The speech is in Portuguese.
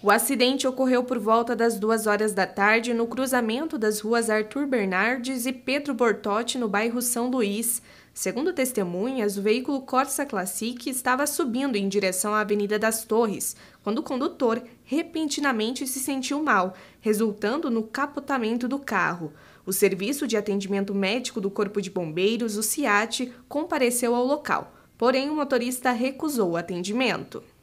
O acidente ocorreu por volta das duas horas da tarde no cruzamento das ruas Arthur Bernardes e Pedro Bortotti, no bairro São Luís. Segundo testemunhas, o veículo Corsa Classic estava subindo em direção à Avenida das Torres, quando o condutor repentinamente se sentiu mal, resultando no capotamento do carro. O Serviço de Atendimento Médico do Corpo de Bombeiros, o CIAT, compareceu ao local, porém o motorista recusou o atendimento.